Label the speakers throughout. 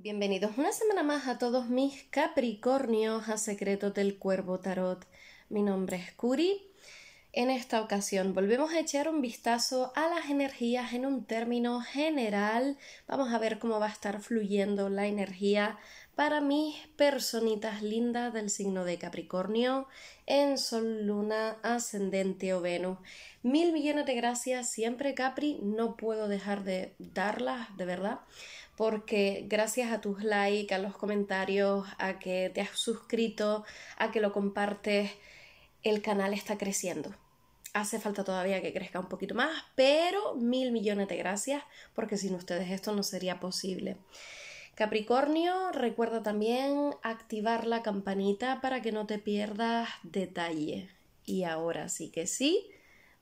Speaker 1: Bienvenidos una semana más a todos mis Capricornios a Secretos del Cuervo Tarot. Mi nombre es Curi. En esta ocasión volvemos a echar un vistazo a las energías en un término general. Vamos a ver cómo va a estar fluyendo la energía para mis personitas lindas del signo de Capricornio en Sol, Luna, Ascendente o Venus. Mil millones de gracias siempre Capri, no puedo dejar de darlas, de verdad porque gracias a tus likes, a los comentarios, a que te has suscrito, a que lo compartes, el canal está creciendo. Hace falta todavía que crezca un poquito más, pero mil millones de gracias, porque sin ustedes esto no sería posible. Capricornio, recuerda también activar la campanita para que no te pierdas detalle. Y ahora sí que sí,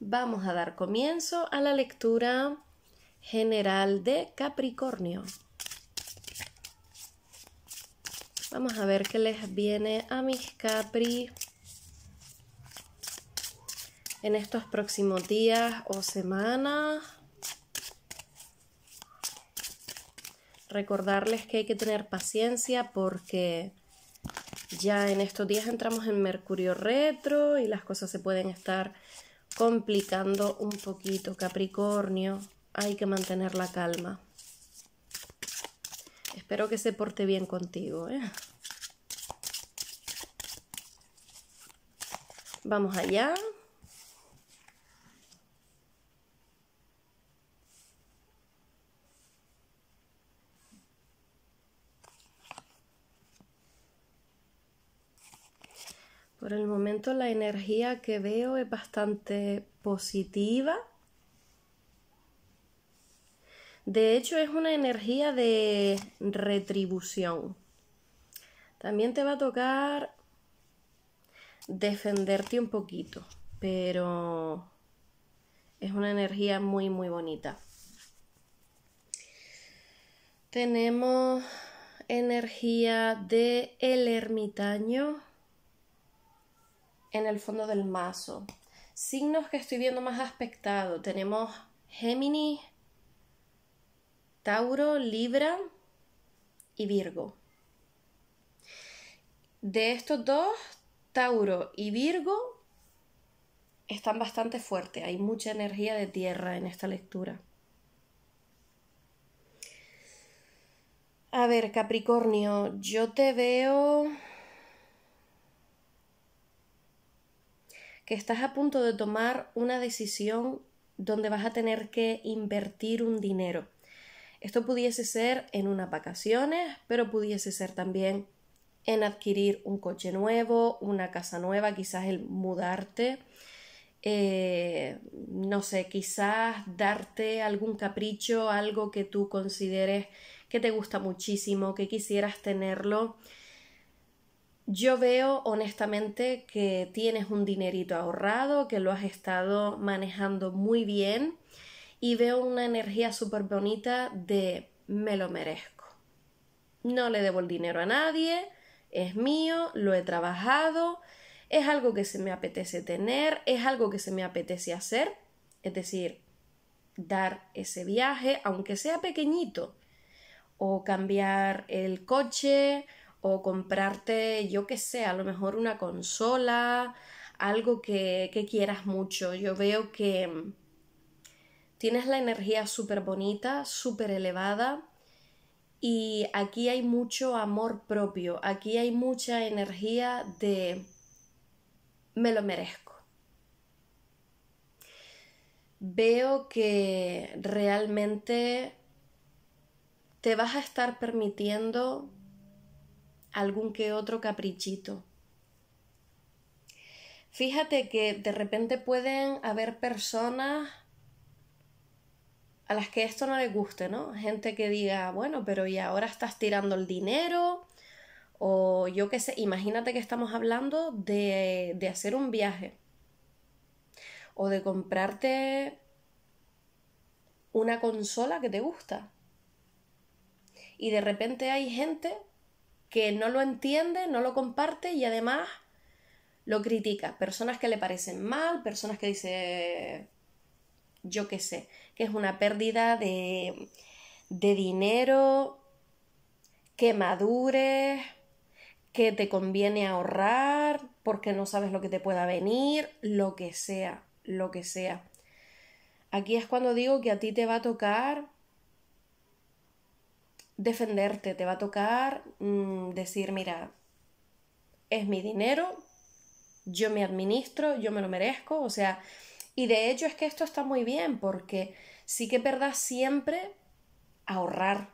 Speaker 1: vamos a dar comienzo a la lectura general de Capricornio. Vamos a ver qué les viene a mis Capri en estos próximos días o semanas. Recordarles que hay que tener paciencia porque ya en estos días entramos en Mercurio retro y las cosas se pueden estar complicando un poquito. Capricornio, hay que mantener la calma. Espero que se porte bien contigo, ¿eh? Vamos allá. Por el momento la energía que veo es bastante positiva. De hecho, es una energía de retribución. También te va a tocar defenderte un poquito, pero es una energía muy, muy bonita. Tenemos energía de el ermitaño en el fondo del mazo. Signos que estoy viendo más aspectados. Tenemos Géminis, Tauro, Libra y Virgo. De estos dos, Tauro y Virgo están bastante fuertes. Hay mucha energía de tierra en esta lectura. A ver, Capricornio, yo te veo que estás a punto de tomar una decisión donde vas a tener que invertir un dinero. Esto pudiese ser en unas vacaciones, pero pudiese ser también en adquirir un coche nuevo, una casa nueva, quizás el mudarte, eh, no sé, quizás darte algún capricho, algo que tú consideres que te gusta muchísimo, que quisieras tenerlo. Yo veo honestamente que tienes un dinerito ahorrado, que lo has estado manejando muy bien y veo una energía súper bonita de me lo merezco. No le debo el dinero a nadie, es mío, lo he trabajado, es algo que se me apetece tener, es algo que se me apetece hacer, es decir, dar ese viaje, aunque sea pequeñito, o cambiar el coche, o comprarte, yo que sé, a lo mejor una consola, algo que, que quieras mucho. Yo veo que Tienes la energía súper bonita, súper elevada y aquí hay mucho amor propio, aquí hay mucha energía de me lo merezco. Veo que realmente te vas a estar permitiendo algún que otro caprichito. Fíjate que de repente pueden haber personas a las que esto no les guste, ¿no? Gente que diga, bueno, pero y ahora estás tirando el dinero, o yo qué sé, imagínate que estamos hablando de, de hacer un viaje, o de comprarte una consola que te gusta. Y de repente hay gente que no lo entiende, no lo comparte y además lo critica. Personas que le parecen mal, personas que dicen yo qué sé, que es una pérdida de, de dinero, que madures, que te conviene ahorrar, porque no sabes lo que te pueda venir, lo que sea, lo que sea. Aquí es cuando digo que a ti te va a tocar defenderte, te va a tocar mm, decir, mira, es mi dinero, yo me administro, yo me lo merezco, o sea, y de hecho es que esto está muy bien porque sí que verdad siempre ahorrar.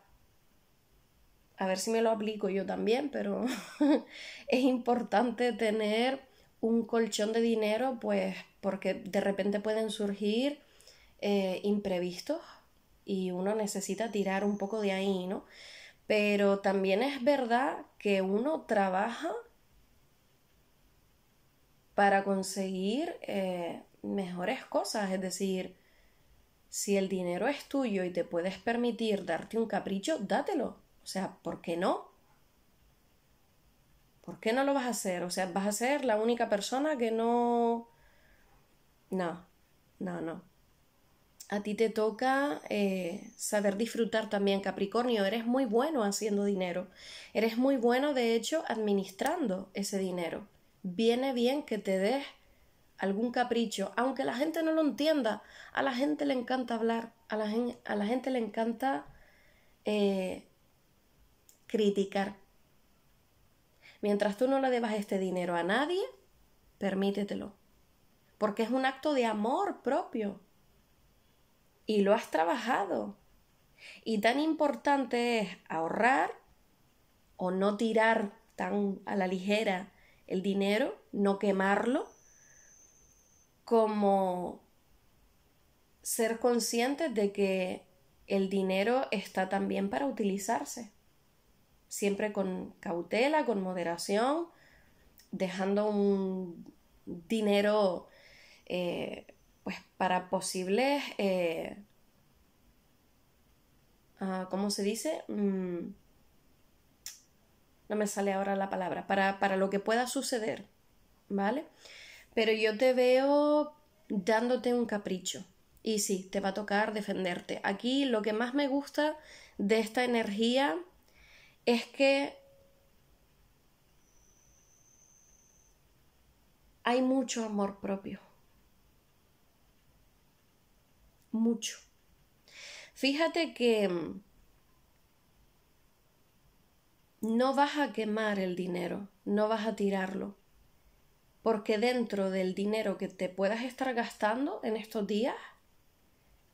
Speaker 1: A ver si me lo aplico yo también, pero es importante tener un colchón de dinero, pues porque de repente pueden surgir eh, imprevistos y uno necesita tirar un poco de ahí, ¿no? Pero también es verdad que uno trabaja para conseguir eh, mejores cosas, es decir, si el dinero es tuyo y te puedes permitir darte un capricho, dátelo. O sea, ¿por qué no? ¿Por qué no lo vas a hacer? O sea, vas a ser la única persona que no... No, no, no. A ti te toca eh, saber disfrutar también, Capricornio. Eres muy bueno haciendo dinero. Eres muy bueno, de hecho, administrando ese dinero. Viene bien que te des algún capricho, aunque la gente no lo entienda, a la gente le encanta hablar, a la, a la gente le encanta eh, criticar. Mientras tú no le debas este dinero a nadie, permítetelo, porque es un acto de amor propio y lo has trabajado. Y tan importante es ahorrar o no tirar tan a la ligera el dinero, no quemarlo, como ser conscientes de que el dinero está también para utilizarse, siempre con cautela, con moderación, dejando un dinero eh, pues para posibles, eh, ah, ¿cómo se dice? Mm, no me sale ahora la palabra, para, para lo que pueda suceder, ¿vale? Pero yo te veo dándote un capricho. Y sí, te va a tocar defenderte. Aquí lo que más me gusta de esta energía es que hay mucho amor propio. Mucho. Fíjate que no vas a quemar el dinero, no vas a tirarlo. Porque dentro del dinero que te puedas estar gastando en estos días,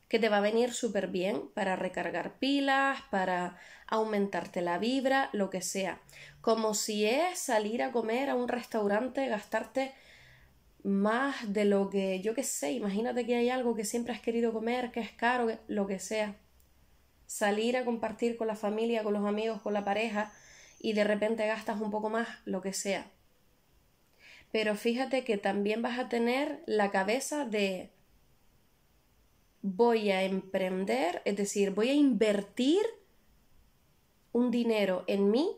Speaker 1: que te va a venir súper bien para recargar pilas, para aumentarte la vibra, lo que sea. Como si es salir a comer a un restaurante, gastarte más de lo que yo que sé, imagínate que hay algo que siempre has querido comer, que es caro, lo que sea. Salir a compartir con la familia, con los amigos, con la pareja y de repente gastas un poco más, lo que sea pero fíjate que también vas a tener la cabeza de voy a emprender, es decir, voy a invertir un dinero en mí,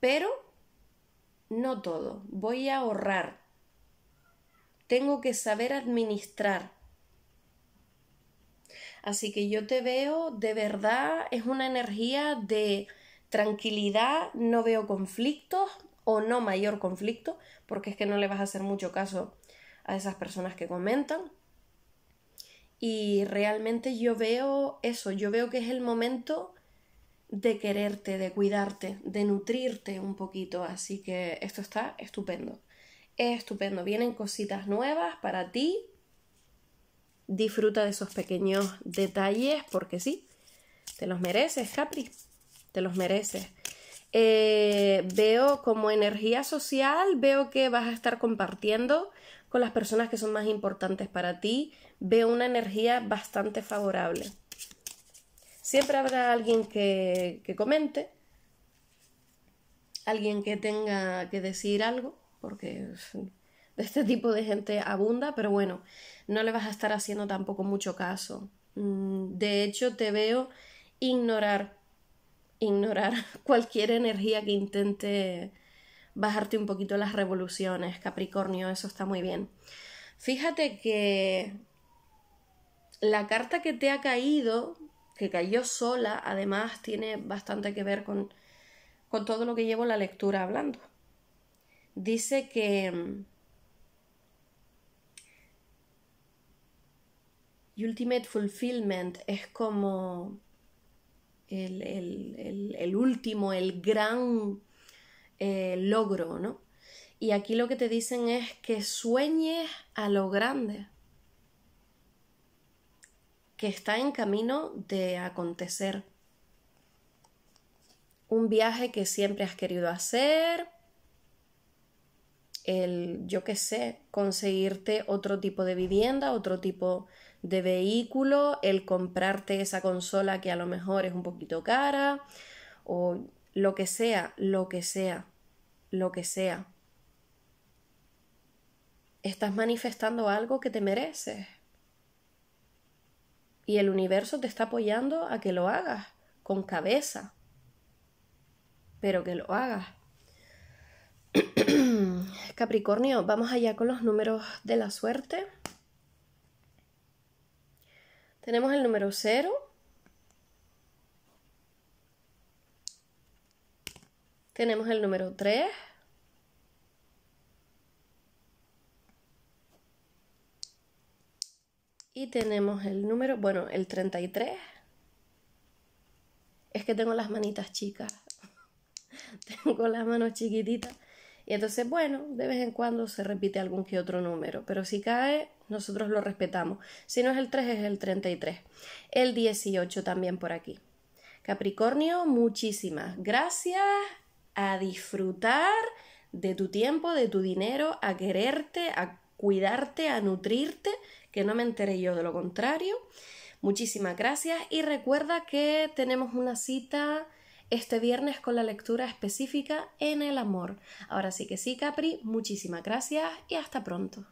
Speaker 1: pero no todo, voy a ahorrar. Tengo que saber administrar. Así que yo te veo, de verdad, es una energía de tranquilidad, no veo conflictos, o no mayor conflicto, porque es que no le vas a hacer mucho caso a esas personas que comentan. Y realmente yo veo eso, yo veo que es el momento de quererte, de cuidarte, de nutrirte un poquito. Así que esto está estupendo. estupendo. Vienen cositas nuevas para ti. Disfruta de esos pequeños detalles porque sí, te los mereces, Capri. Te los mereces. Eh, veo como energía social, veo que vas a estar compartiendo con las personas que son más importantes para ti, veo una energía bastante favorable. Siempre habrá alguien que, que comente, alguien que tenga que decir algo, porque de este tipo de gente abunda, pero bueno, no le vas a estar haciendo tampoco mucho caso. Mm, de hecho, te veo ignorar ignorar cualquier energía que intente bajarte un poquito las revoluciones, Capricornio, eso está muy bien. Fíjate que la carta que te ha caído, que cayó sola, además tiene bastante que ver con, con todo lo que llevo la lectura hablando. Dice que mm, Ultimate Fulfillment es como el, último, el gran eh, logro, ¿no? Y aquí lo que te dicen es que sueñes a lo grande, que está en camino de acontecer. Un viaje que siempre has querido hacer, el, yo qué sé, conseguirte otro tipo de vivienda, otro tipo de vehículo, el comprarte esa consola que a lo mejor es un poquito cara, o lo que sea, lo que sea, lo que sea. Estás manifestando algo que te mereces. Y el universo te está apoyando a que lo hagas con cabeza, pero que lo hagas. Capricornio, vamos allá con los números de la suerte. Tenemos el número 0. Tenemos el número 3. Y tenemos el número, bueno, el 33. Es que tengo las manitas chicas. tengo las manos chiquititas. Y entonces, bueno, de vez en cuando se repite algún que otro número, pero si cae, nosotros lo respetamos. Si no es el 3, es el 33. El 18 también por aquí. Capricornio, muchísimas gracias a disfrutar de tu tiempo, de tu dinero, a quererte, a cuidarte, a nutrirte, que no me enteré yo de lo contrario. Muchísimas gracias y recuerda que tenemos una cita este viernes con la lectura específica en el amor. Ahora sí que sí, Capri, muchísimas gracias y hasta pronto.